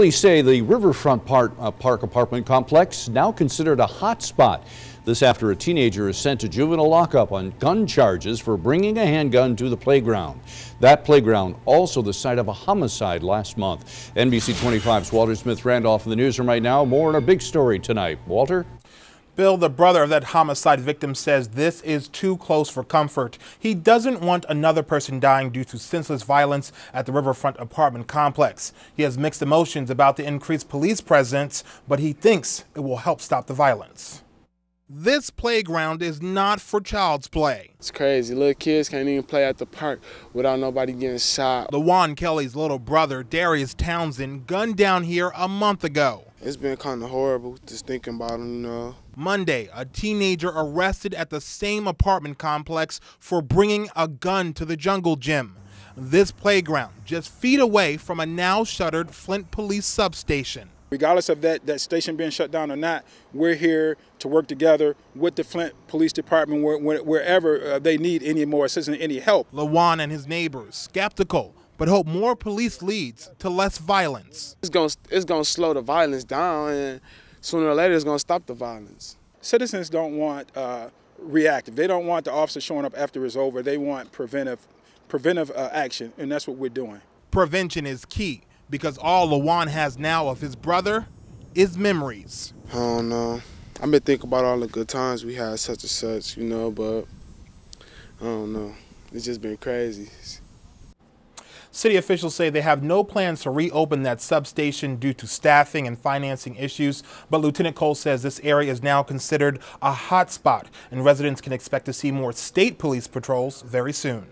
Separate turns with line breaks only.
Police say the Riverfront Park, uh, Park apartment complex now considered a hot spot. This after a teenager is sent to juvenile lockup on gun charges for bringing a handgun to the playground. That playground also the site of a homicide last month. NBC 25's Walter Smith Randolph in the newsroom right now. More on our big story tonight. Walter? Bill, the brother
of that homicide victim, says this is too close for comfort. He doesn't want another person dying due to senseless violence at the Riverfront apartment complex. He has mixed emotions about the increased police presence, but he thinks it will help stop the violence. This playground is not for child's play. It's crazy. Little kids can't even play at the park without
nobody getting shot.
The Juan Kelly's little brother, Darius Townsend, gunned down here a month ago.
It's been kind of horrible just thinking about them, you know.
Monday, a teenager arrested at the same apartment complex for bringing a gun to the jungle gym. This playground, just feet away from a now shuttered Flint police substation.
Regardless of that, that station being shut down or not, we're here to work together with the Flint Police Department wherever uh, they need any more assistance, any help. Lawan and his neighbors, skeptical
but hope more police leads to
less violence.
It's going it's going to slow the violence down, and sooner or later, it's going to stop the violence.
Citizens don't want uh, reactive. They don't want the officer showing up after it's over. They want preventive, preventive uh, action, and that's what we're doing.
Prevention is key because all Lawan has now of his brother is memories.
I don't know. I've been thinking about all the good times we had, such and such, you know, but I don't know. It's just been crazy.
City officials say they have no plans to reopen that substation due to staffing and financing issues, but Lieutenant Cole says this area is now considered a hotspot, and residents can expect to see more state police patrols very soon.